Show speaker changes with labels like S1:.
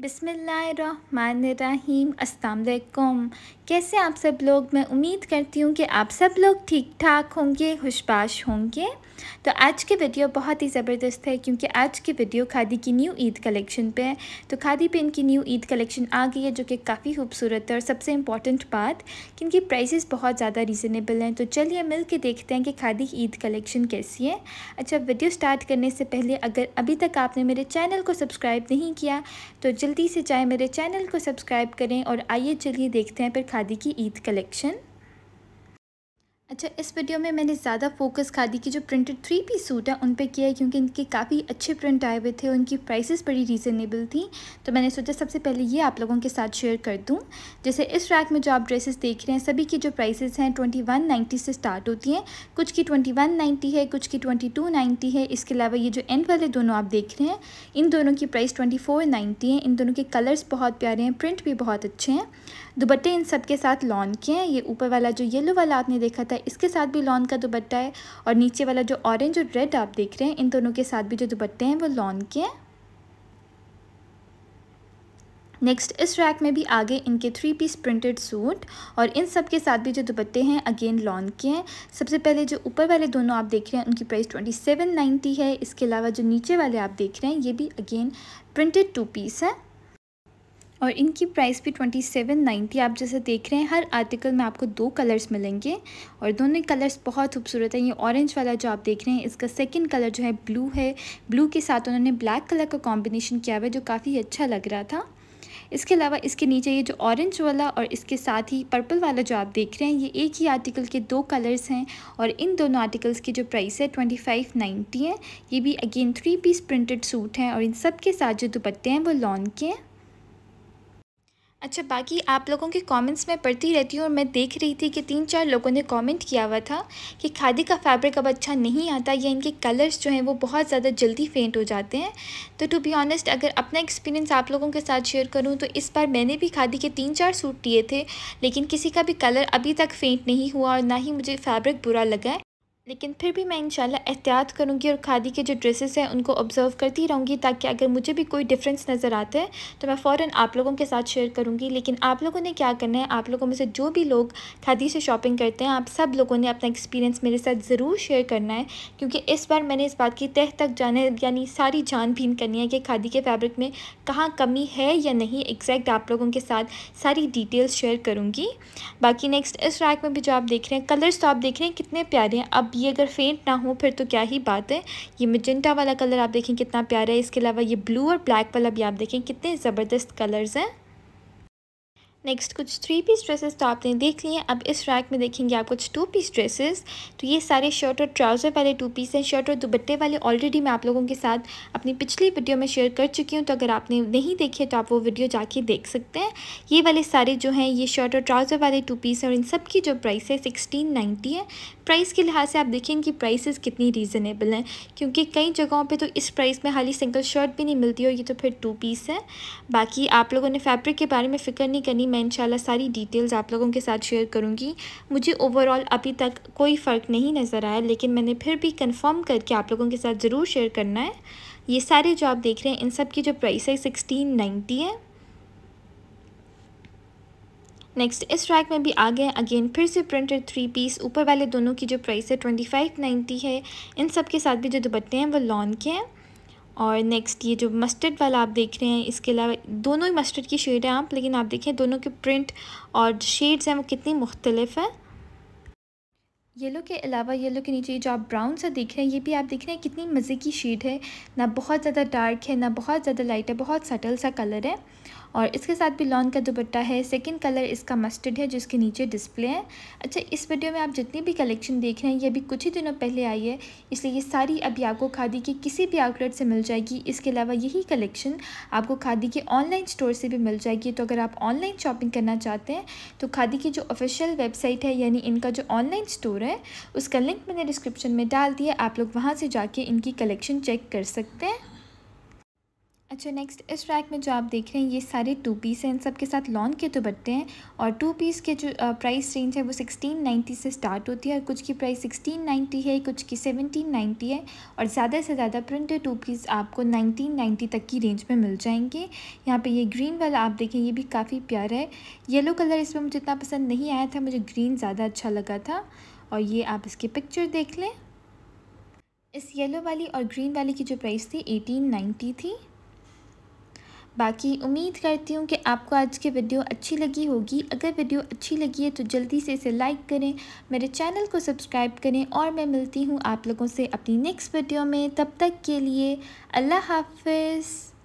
S1: बिसमीम अस्सलाम कैसे आप सब लोग मैं उम्मीद करती हूँ कि आप सब लोग ठीक ठाक होंगे खुशबाश होंगे तो आज की वीडियो बहुत ही ज़बरदस्त है क्योंकि आज की वीडियो खादी की न्यू ईद कलेक्शन पे है तो खादी पे इनकी न्यू ईद कलेक्शन आ गई है जो कि काफ़ी खूबसूरत है और सबसे इम्पॉर्टेंट बात कि इनकी प्राइसेस बहुत ज़्यादा रीज़नेबल हैं तो चलिए मिल के देखते हैं कि खादी ईद कलेक्शन कैसी है अच्छा वीडियो स्टार्ट करने से पहले अगर अभी तक आपने मेरे चैनल को सब्सक्राइब नहीं किया तो जल्दी से जाएँ मेरे चैनल को सब्सक्राइब करें और आइए चलिए देखते हैं फिर खादी की ईद कलेक्शन अच्छा इस वीडियो में मैंने ज़्यादा फोकस खादी की जो प्रिंटेड थ्री पीस सूट है उन पे किया है क्योंकि इनके काफ़ी अच्छे प्रिंट आए हुए थे उनकी प्राइसेस बड़ी रीज़नेबल थी तो मैंने सोचा सबसे पहले ये आप लोगों के साथ शेयर कर दूँ जैसे इस रैक में जो आप ड्रेसेस देख रहे हैं सभी की जो प्राइसेस हैं ट्वेंटी वन नाइन्टी से स्टार्ट होती हैं कुछ की ट्वेंटी वन नाइन्टी है कुछ की ट्वेंटी टू नाइन्टी है इसके अलावा ये जो एंड वाले दोनों आप देख रहे हैं इन दोनों की प्राइस ट्वेंटी फोर नाइन्टी है इन दोनों के कलर्स बहुत प्यारे हैं प्रिंट भी बहुत अच्छे हैं दुपट्टे इन सब के साथ लॉन्ग के हैं ये ऊपर वाला जो येलो वाला आपने देखा था है इसके साथ भी लॉन का दुपट्टा है और नीचे वाला जो ऑरेंज और रेड आप देख रहे हैं इन दोनों के साथ भी जो दुपट्टे हैं वो लॉन के हैं नेक्स्ट इस रैक में भी आगे इनके थ्री पीस प्रिंटेड सूट और इन सब के साथ भी जो दुपट्टे हैं अगेन लॉन के हैं सबसे पहले जो ऊपर वाले दोनों आप देख रहे हैं उनकी प्राइस ट्वेंटी सेवन नाइन्टी है इसके अलावा जो नीचे वाले आप देख रहे हैं ये भी अगेन प्रिंटेड टू पीस है और इनकी प्राइस भी ट्वेंटी सेवन नाइन्टी आप जैसे देख रहे हैं हर आर्टिकल में आपको दो कलर्स मिलेंगे और दोनों कलर्स बहुत खूबसूरत हैं ये ऑरेंज वाला जो आप देख रहे हैं इसका सेकंड कलर जो है ब्लू है ब्लू के साथ उन्होंने ब्लैक कलर का कॉम्बिनेशन किया हुआ है जो काफ़ी अच्छा लग रहा था इसके अलावा इसके नीचे ये जो ऑरेंज वाला और इसके साथ ही पर्पल वाला जो आप देख रहे हैं ये एक ही आर्टिकल के दो कलर्स हैं और इन दोनों आर्टिकल्स की जो प्राइस है ट्वेंटी फाइव नाइन्टी है ये भी again three piece printed suit हैं और इन सब के साथ जो दुपट्टे हैं वो लॉन के हैं अच्छा बाकी आप लोगों के कमेंट्स में पढ़ती रहती हूँ और मैं देख रही थी कि तीन चार लोगों ने कमेंट किया हुआ था कि खादी का फैब्रिक अब अच्छा नहीं आता या इनके कलर्स जो हैं वो बहुत ज़्यादा जल्दी फेंट हो जाते हैं तो टू बी ऑनेस्ट अगर अपना एक्सपीरियंस आप लोगों के साथ शेयर करूँ तो इस बार मैंने भी खादी के तीन चार सूट लिए थे लेकिन किसी का भी कलर अभी तक फेंट नहीं हुआ और ना ही मुझे फैब्रिक बुरा लगा है लेकिन फिर भी मैं इंशाल्लाह एहतियात करूँगी और खादी के जो ड्रेसेस हैं उनको ऑब्ज़र्व करती रहूँगी ताकि अगर मुझे भी कोई डिफरेंस नज़र आता है तो मैं फ़ौर आप लोगों के साथ शेयर करूँगी लेकिन आप लोगों ने क्या करना है आप लोगों में से जो भी लोग खादी से शॉपिंग करते हैं आप सब लोगों ने अपना एक्सपीरियंस मेरे साथ ज़रूर शेयर करना है क्योंकि इस बार मैंने इस बात की तह तक जाने यानी सारी जानबीन करनी है कि खादी के फैब्रिक में कहाँ कमी है या नहीं एग्जैक्ट आप लोगों के साथ सारी डिटेल्स शेयर करूँगी बाकी नेक्स्ट इस रैक में भी जो आप देख रहे हैं कलर्स तो आप देख रहे हैं कितने प्यारे हैं अब ये अगर फेंट ना हो फिर तो क्या ही बात है ये मजेंटा वाला कलर आप देखें कितना प्यारा है इसके अलावा ये ब्लू और ब्लैक वाला भी आप देखें कितने ज़बरदस्त कलर्स हैं नेक्स्ट कुछ थ्री पीस ड्रेसेस तो आपने देख लिए अब इस रैक में देखेंगे आप कुछ टू पीस ड्रेसेस तो ये सारे शर्ट और ट्राउज़र वाले टू पीस हैं शर्ट और दुबट्टे वाले ऑलरेडी मैं आप लोगों के साथ अपनी पिछली वीडियो में शेयर कर चुकी हूँ तो अगर आपने नहीं देखे तो आप वो वीडियो जाके देख सकते हैं ये वाले सारे जो हैं ये शर्ट और ट्राउज़र वाले टू पीस हैं और इन सब की जो प्राइस है सिक्सटीन नाइन्टी है प्राइस के लिहाज से आप देखें इनकी प्राइसेस कितनी रीज़नेबल हैं क्योंकि कई जगहों पे तो इस प्राइस में खाली सिंगल शर्ट भी नहीं मिलती और ये तो फिर टू पीस है बाकी आप लोगों ने फैब्रिक के बारे में फ़िक्र नहीं करनी मैं इंशाल्लाह सारी डिटेल्स आप लोगों के साथ शेयर करूँगी मुझे ओवरऑल अभी तक कोई फ़र्क नहीं नज़र आया लेकिन मैंने फिर भी कन्फर्म करके आप लोगों के साथ ज़रूर शेयर करना है ये सारे जो आप देख रहे हैं इन सब की जो प्राइस है सिक्सटीन नाइन्टी है नेक्स्ट इस ट्रैक में भी आ गए अगेन फिर से प्रिंटेड थ्री पीस ऊपर वाले दोनों की जो प्राइस है ट्वेंटी फाइव नाइन्टी है इन सब के साथ भी जो दुपट्टे हैं वो लॉन के हैं और नेक्स्ट ये जो मस्टर्ड वाला आप देख रहे हैं इसके अलावा दोनों ही मस्टर्ड की शेड है आप लेकिन आप देखें दोनों के प्रिंट और शेड्स हैं वो कितनी मुख्तलिफ हैं येलो के अलावा येलो के नीचे जो आप ब्राउन सा देख रहे हैं ये भी आप देख रहे हैं कितनी मज़े की शेड है ना बहुत ज़्यादा डार्क है ना बहुत ज़्यादा लाइट है बहुत सटल सा कलर है और इसके साथ भी लॉन का दुपट्टा है सेकंड कलर इसका मस्टर्ड है जिसके नीचे डिस्प्ले है अच्छा इस वीडियो में आप जितनी भी कलेक्शन देख रहे हैं ये भी कुछ ही दिनों पहले आई है इसलिए ये सारी अभी आपको खादी की किसी भी आउटलेट से मिल जाएगी इसके अलावा यही कलेक्शन आपको खादी के ऑनलाइन स्टोर से भी मिल जाएगी तो अगर आप ऑनलाइन शॉपिंग करना चाहते हैं तो खादी की जो ऑफिशियल वेबसाइट है यानी इनका जो ऑनलाइन स्टोर है उसका लिंक मैंने डिस्क्रिप्शन में डाल दिया आप लोग वहाँ से जाके इनकी कलेक्शन चेक कर सकते हैं अच्छा नेक्स्ट इस रैक में जो आप देख रहे हैं ये सारे टू पीस हैं इन सब के साथ लॉन्ग के बढ़ते हैं और टू पीस के जो प्राइस रेंज है वो सिक्सटीन नाइन्टी से स्टार्ट होती है और कुछ की प्राइस सिक्सटीन नाइन्टी है कुछ की सेवनटीन नाइन्टी है और ज़्यादा से ज़्यादा प्रिंटेड टू पीस आपको नाइनटीन नाइन्टी तक की रेंज में मिल जाएंगे यहाँ पर ये ग्रीन वाला आप देखें ये भी काफ़ी प्यारा है येलो कलर इसमें मुझे इतना पसंद नहीं आया था मुझे ग्रीन ज़्यादा अच्छा लगा था और ये आप इसकी पिक्चर देख लें इस येलो वाली और ग्रीन वाली की जो प्राइस थी एटीन नाइन्टी थी बाकी उम्मीद करती हूँ कि आपको आज की वीडियो अच्छी लगी होगी अगर वीडियो अच्छी लगी है तो जल्दी से इसे लाइक करें मेरे चैनल को सब्सक्राइब करें और मैं मिलती हूँ आप लोगों से अपनी नेक्स्ट वीडियो में तब तक के लिए अल्लाह हाफिज़